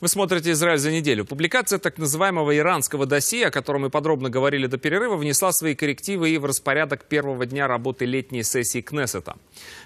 Вы смотрите «Израиль за неделю». Публикация так называемого иранского досье, о котором мы подробно говорили до перерыва, внесла свои коррективы и в распорядок первого дня работы летней сессии Кнессета.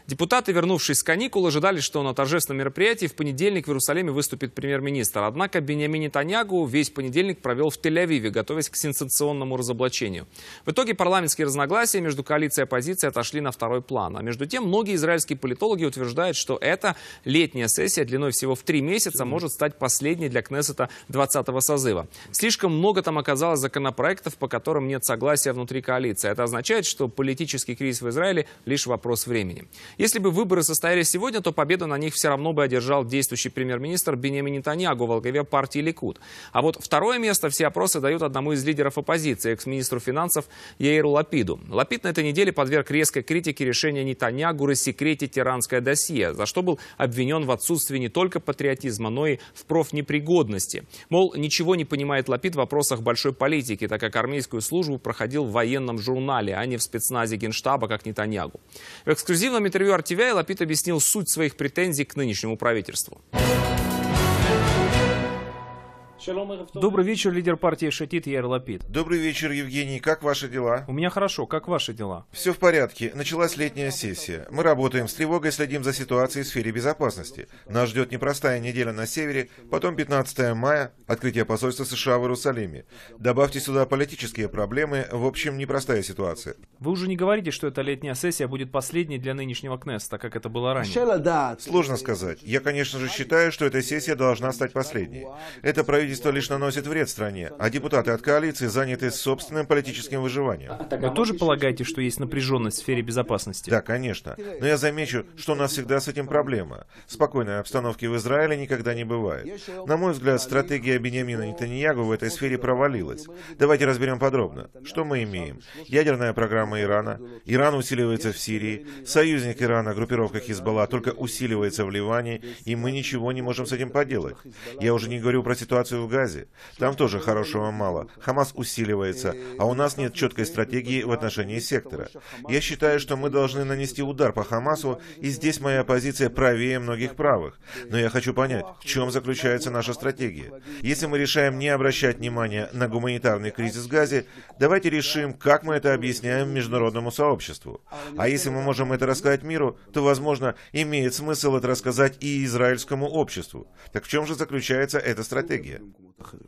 Депутаты, вернувшись с каникул, ожидали, что на торжественном мероприятии в понедельник в Иерусалиме выступит премьер-министр. Однако Бениамин Нетаньягу весь понедельник провел в Тель-Авиве, готовясь к сенсационному разоблачению. В итоге парламентские разногласия между коалицией и оппозицией отошли на второй план. А между тем, многие израильские политологи утверждают, что эта летняя сессия длиной всего в три месяца может стать последней последний для Кнессета 20-го созыва. Слишком много там оказалось законопроектов, по которым нет согласия внутри коалиции. Это означает, что политический кризис в Израиле лишь вопрос времени. Если бы выборы состоялись сегодня, то победу на них все равно бы одержал действующий премьер-министр Бенемин Нетаньягу во главе партии Ликуд. А вот второе место все опросы дают одному из лидеров оппозиции, экс-министру финансов Яиру Лапиду. Лапид на этой неделе подверг резкой критике решения Нетаньягу рассекретить иранское досье, за что был обвинен в отсутствии не только патриотизма, но и в проф непригодности. Мол, ничего не понимает Лапид в вопросах большой политики, так как армейскую службу проходил в военном журнале, а не в спецназе Генштаба, как Нетаньягу. В эксклюзивном интервью Артивяй Лапид объяснил суть своих претензий к нынешнему правительству. Добрый вечер, лидер партии Шатит Яир Лапид. Добрый вечер, Евгений. Как ваши дела? У меня хорошо. Как ваши дела? Все в порядке. Началась летняя сессия. Мы работаем с тревогой, следим за ситуацией в сфере безопасности. Нас ждет непростая неделя на севере, потом 15 мая, открытие посольства США в Иерусалиме. Добавьте сюда политические проблемы, в общем, непростая ситуация. Вы уже не говорите, что эта летняя сессия будет последней для нынешнего Кнесса, как это было ранее. Сложно сказать. Я, конечно же, считаю, что эта сессия должна стать последней. Это правительство правительство лишь наносит вред стране, а депутаты от коалиции заняты собственным политическим выживанием. Вы тоже полагаете, что есть напряженность в сфере безопасности? Да, конечно. Но я замечу, что у нас всегда с этим проблема. Спокойной обстановки в Израиле никогда не бывает. На мой взгляд, стратегия Бениамина Нетаньягу в этой сфере провалилась. Давайте разберем подробно. Что мы имеем? Ядерная программа Ирана. Иран усиливается в Сирии. Союзник Ирана, группировка Хизбалла, только усиливается в Ливане. И мы ничего не можем с этим поделать. Я уже не говорю про ситуацию в Газе. Там тоже хорошего мало. Хамас усиливается, а у нас нет четкой стратегии в отношении сектора. Я считаю, что мы должны нанести удар по Хамасу, и здесь моя позиция правее многих правых. Но я хочу понять, в чем заключается наша стратегия. Если мы решаем не обращать внимания на гуманитарный кризис в Газе, давайте решим, как мы это объясняем международному сообществу. А если мы можем это рассказать миру, то, возможно, имеет смысл это рассказать и израильскому обществу. Так в чем же заключается эта стратегия? Komt het?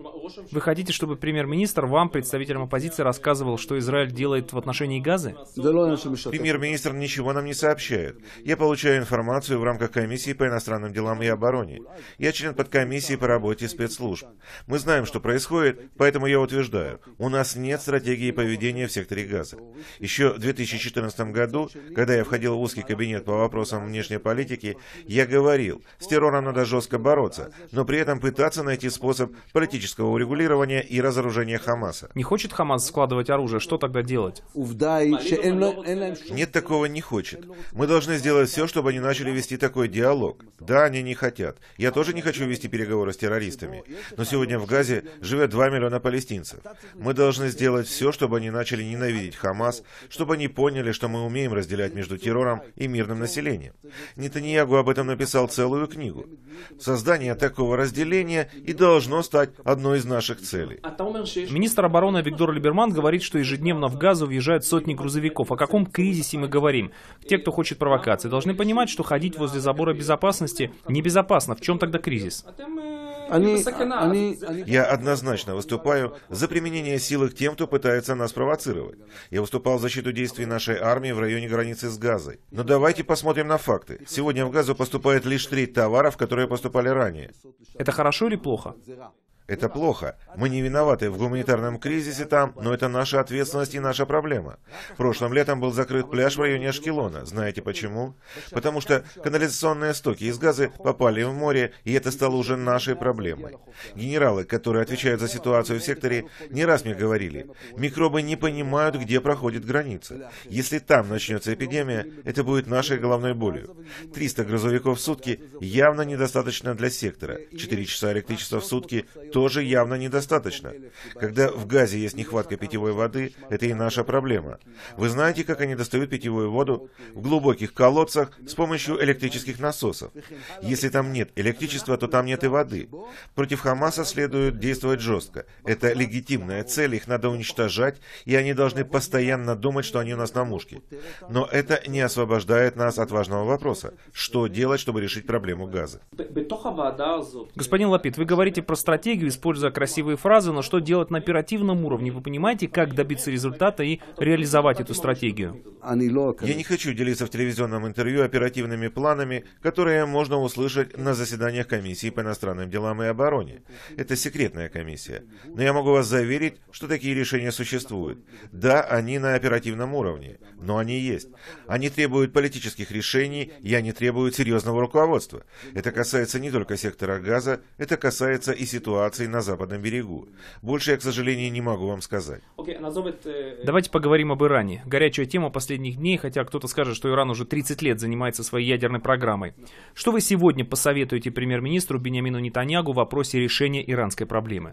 Вы хотите, чтобы премьер-министр вам, представителям оппозиции, рассказывал, что Израиль делает в отношении Газы? Премьер-министр ничего нам не сообщает. Я получаю информацию в рамках комиссии по иностранным делам и обороне. Я член подкомиссии по работе спецслужб. Мы знаем, что происходит, поэтому я утверждаю, у нас нет стратегии поведения в секторе Газа. Еще в 2014 году, когда я входил в узкий кабинет по вопросам внешней политики, я говорил, с террором надо жестко бороться, но при этом пытаться найти способ политического урегулирования и разоружения Хамаса. Не хочет Хамас складывать оружие, что тогда делать? Нет, такого не хочет. Мы должны сделать все, чтобы они начали вести такой диалог. Да, они не хотят. Я тоже не хочу вести переговоры с террористами. Но сегодня в Газе живет 2 миллиона палестинцев. Мы должны сделать все, чтобы они начали ненавидеть Хамас, чтобы они поняли, что мы умеем разделять между террором и мирным населением. Нетаньягу об этом написал целую книгу. Создание такого разделения и должно стать одной из из наших целей. А Министр обороны Виктор Либерман говорит, что ежедневно в Газу въезжают сотни грузовиков. О каком кризисе мы говорим? Те, кто хочет провокации, должны понимать, что ходить возле забора безопасности небезопасно. В чем тогда кризис? А э, они, они, Я однозначно выступаю за применение силы к тем, кто пытается нас провоцировать. Я выступал в защиту действий нашей армии в районе границы с Газой. Но давайте посмотрим на факты. Сегодня в Газу поступает лишь треть товаров, которые поступали ранее. Это хорошо или плохо? Это плохо. Мы не виноваты в гуманитарном кризисе там, но это наша ответственность и наша проблема. Прошлым летом был закрыт пляж в районе Ашкелона. Знаете почему? Потому что канализационные стоки из газа попали в море, и это стало уже нашей проблемой. Генералы, которые отвечают за ситуацию в секторе, не раз мне говорили, микробы не понимают, где проходит граница. Если там начнется эпидемия, это будет нашей головной болью. 300 грузовиков в сутки явно недостаточно для сектора. 4 часа электричества в сутки тоже явно недостаточно. Когда в Газе есть нехватка питьевой воды, это и наша проблема. Вы знаете, как они достают питьевую воду? В глубоких колодцах с помощью электрических насосов. Если там нет электричества, то там нет и воды. Против Хамаса следует действовать жестко. Это легитимная цель, их надо уничтожать, и они должны постоянно думать, что они у нас на мушке. Но это не освобождает нас от важного вопроса. Что делать, чтобы решить проблему газа? Господин Лапид, вы говорите про стратегию, стратегию, используя красивые фразы, но что делать на оперативном уровне? Вы понимаете, как добиться результата и реализовать эту стратегию? Я не хочу делиться в телевизионном интервью оперативными планами, которые можно услышать на заседаниях комиссии по иностранным делам и обороне. Это секретная комиссия. Но я могу вас заверить, что такие решения существуют. Да, они на оперативном уровне, но они есть. Они требуют политических решений, и они требуют серьезного руководства. Это касается не только сектора газа, это касается и ситуации ситуации на Западном берегу. Больше я, к сожалению, не могу вам сказать. Э, Давайте поговорим об Иране. Горячая тема последних дней, хотя кто-то скажет, что Иран уже 30 лет занимается своей ядерной программой. Что вы сегодня посоветуете премьер-министру Бениамину Нетаньягу в вопросе решения иранской проблемы?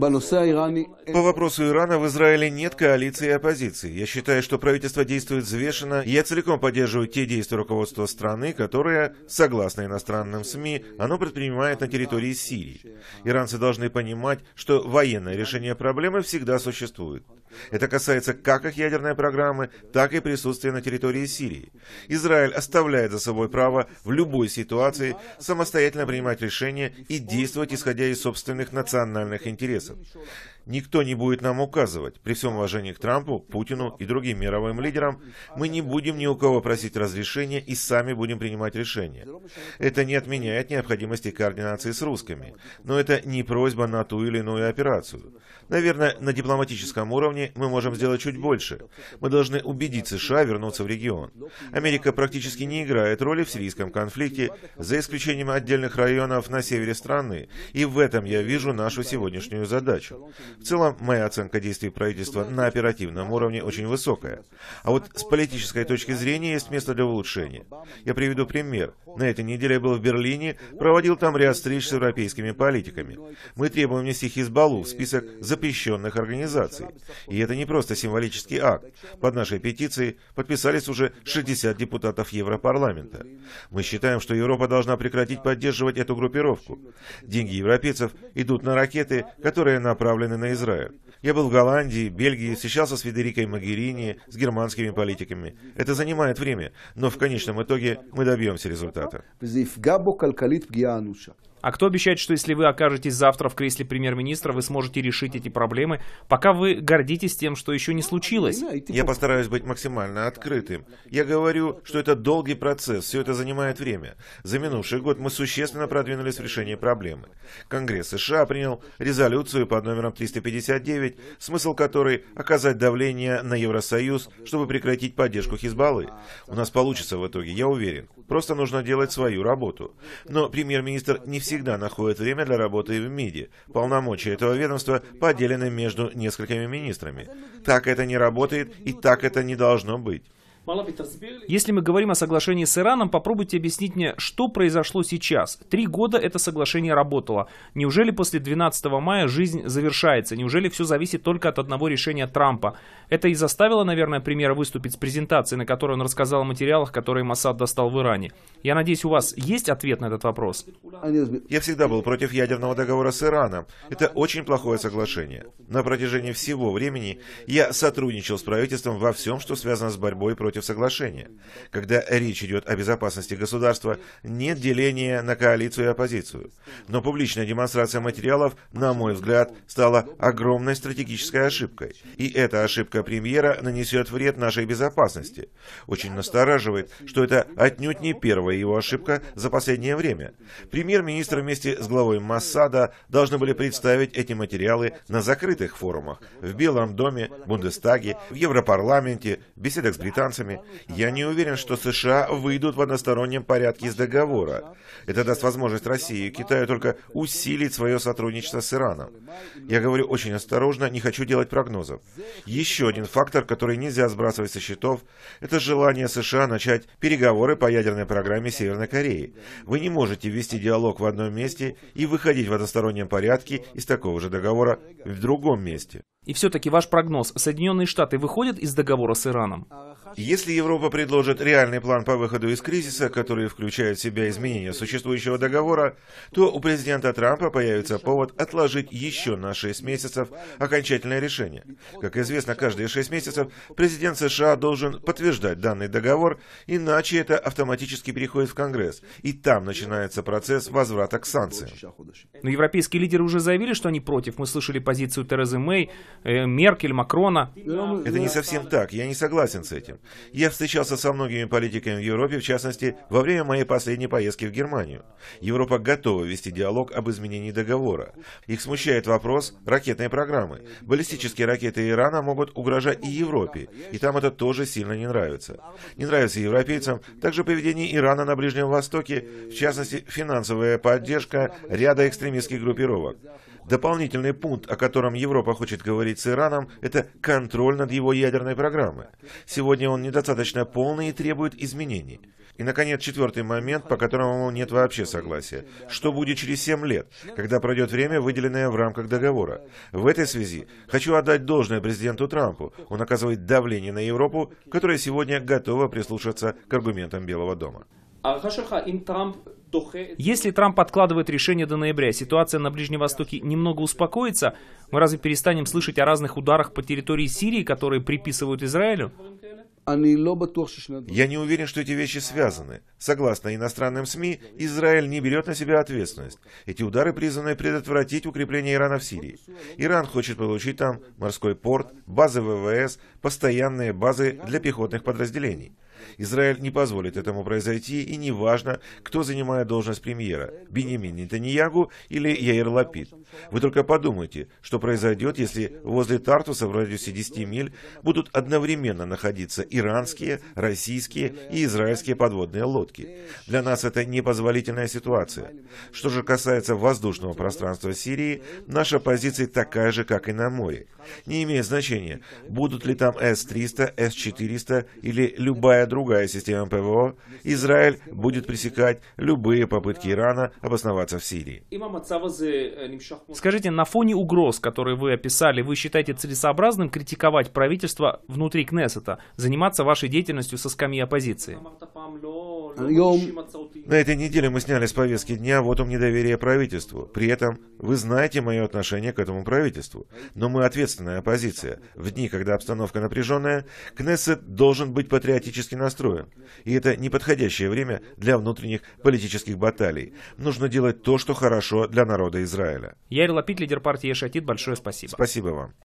По вопросу Ирана в Израиле нет коалиции и оппозиции. Я считаю, что правительство действует взвешенно. Я целиком поддерживаю те действия руководства страны, которые, согласно иностранным СМИ, оно предпринимает на территории Сирии. Иранцы должны понимать, что военное решение проблемы всегда существует. Это касается как их ядерной программы, так и присутствия на территории Сирии. Израиль оставляет за собой право в любой ситуации самостоятельно принимать решения и действовать, исходя из собственных национальных интересов. Никто не будет нам указывать. При всем уважении к Трампу, Путину и другим мировым лидерам, мы не будем ни у кого просить разрешения и сами будем принимать решения. Это не отменяет необходимости координации с русскими, но это не просьба на ту или иную операцию. Наверное, на дипломатическом уровне мы можем сделать чуть больше. Мы должны убедить США вернуться в регион. Америка практически не играет роли в сирийском конфликте, за исключением отдельных районов на севере страны, и в этом я вижу нашу сегодняшнюю задачу. В целом, моя оценка действий правительства на оперативном уровне очень высокая. А вот с политической точки зрения есть место для улучшения. Я приведу пример. На этой неделе я был в Берлине, проводил там ряд встреч с европейскими политиками. Мы требуем внести Хизбаллу в список запрещенных организаций. И это не просто символический акт. Под нашей петицией подписались уже 60 депутатов Европарламента. Мы считаем, что Европа должна прекратить поддерживать эту группировку. Деньги европейцев идут на ракеты, которые направлены на Израиль. Я был в Голландии, Бельгии, встречался с Федерикой Магерини, с германскими политиками. Это занимает время, но в конечном итоге мы добьемся результата. А кто обещает, что если вы окажетесь завтра в кресле премьер-министра, вы сможете решить эти проблемы, пока вы гордитесь тем, что еще не случилось? Я постараюсь быть максимально открытым. Я говорю, что это долгий процесс, все это занимает время. За минувший год мы существенно продвинулись в решении проблемы. Конгресс США принял резолюцию под номером 359, смысл которой – оказать давление на Евросоюз, чтобы прекратить поддержку Хизбаллы. У нас получится в итоге, я уверен. Просто нужно делать свою работу. Но премьер-министр не все всегда находят время для работы в МИДе. Полномочия этого ведомства поделены между несколькими министрами. Так это не работает и так это не должно быть. Если мы говорим о соглашении с Ираном, попробуйте объяснить мне, что произошло сейчас. Три года это соглашение работало. Неужели после 12 мая жизнь завершается? Неужели все зависит только от одного решения Трампа? Это и заставило, наверное, премьера выступить с презентацией, на которой он рассказал о материалах, которые Масад достал в Иране. Я надеюсь, у вас есть ответ на этот вопрос? Я всегда был против ядерного договора с Ираном. Это очень плохое соглашение. На протяжении всего времени я сотрудничал с правительством во всем, что связано с борьбой против против соглашения. Когда речь идет о безопасности государства, нет деления на коалицию и оппозицию. Но публичная демонстрация материалов, на мой взгляд, стала огромной стратегической ошибкой. И эта ошибка премьера нанесет вред нашей безопасности. Очень настораживает, что это отнюдь не первая его ошибка за последнее время. Премьер-министр вместе с главой Массада должны были представить эти материалы на закрытых форумах в Белом доме, Бундестаге, в Европарламенте, беседах с британцами, штатами, я не уверен, что США выйдут в одностороннем порядке из договора. Это даст возможность России и Китаю только усилить свое сотрудничество с Ираном. Я говорю очень осторожно, не хочу делать прогнозов. Еще один фактор, который нельзя сбрасывать со счетов, это желание США начать переговоры по ядерной программе Северной Кореи. Вы не можете вести диалог в одном месте и выходить в одностороннем порядке из такого же договора в другом месте. И все-таки ваш прогноз, Соединенные Штаты выходят из договора с Ираном? Если Европа предложит реальный план по выходу из кризиса, который включает в себя изменения существующего договора, то у президента Трампа появится повод отложить еще на 6 месяцев окончательное решение. Как известно, каждые 6 месяцев президент США должен подтверждать данный договор, иначе это автоматически переходит в Конгресс, и там начинается процесс возврата к санкциям. Но европейские лидеры уже заявили, что они против. Мы слышали позицию Терезы Мэй, э, Меркель, Макрона. Это не совсем так. Я не согласен с этим пример. Я встречался со многими политиками в Европе, в частности, во время моей последней поездки в Германию. Европа готова вести диалог об изменении договора. Их смущает вопрос ракетной программы. Баллистические ракеты Ирана могут угрожать и Европе, и там это тоже сильно не нравится. Не нравится европейцам также поведение Ирана на Ближнем Востоке, в частности, финансовая поддержка ряда экстремистских группировок. Дополнительный пункт, о котором Европа хочет говорить с Ираном, это контроль над его ядерной программой. Сегодня он недостаточно полный и требует изменений. И, наконец, четвертый момент, по которому нет вообще согласия. Что будет через 7 лет, когда пройдет время, выделенное в рамках договора? В этой связи хочу отдать должное президенту Трампу. Он оказывает давление на Европу, которая сегодня готова прислушаться к аргументам Белого дома. А Трамп если Трамп откладывает решение до ноября, ситуация на Ближнем Востоке немного успокоится, мы разве перестанем слышать о разных ударах по территории Сирии, которые приписывают Израилю? Я не уверен, что эти вещи связаны. Согласно иностранным СМИ, Израиль не берет на себя ответственность. Эти удары призваны предотвратить укрепление Ирана в Сирии. Иран хочет получить там морской порт, базы ВВС, постоянные базы для пехотных подразделений. Израиль не позволит этому произойти, и неважно, кто занимает должность премьера – Бенемин Нетаньягу или Яир Лапид. Вы только подумайте, что произойдет, если возле Тартуса в радиусе 10 миль будут одновременно находиться иранские, российские и израильские подводные лодки. Для нас это непозволительная ситуация. Что же касается воздушного пространства Сирии, наша позиция такая же, как и на море. Не имеет значения, будут ли там С-300, С-400 или любая другая система ПВО, Израиль будет пресекать любые попытки Ирана обосноваться в Сирии. Скажите, на фоне угроз, которые вы описали, вы считаете целесообразным критиковать правительство внутри Кнессета, заниматься вашей деятельностью со скамьи оппозиции? На этой неделе мы сняли с повестки дня вот ум недоверия правительству. При этом вы знаете мое отношение к этому правительству. Но мы ответственная оппозиция. В дни, когда обстановка напряженная, Кнессет должен быть патриотически настроен. И это неподходящее время для внутренних политических баталий. Нужно делать то, что хорошо для народа Израиля. Яир Лапид, лидер партии Ешатит, большое спасибо. Спасибо вам.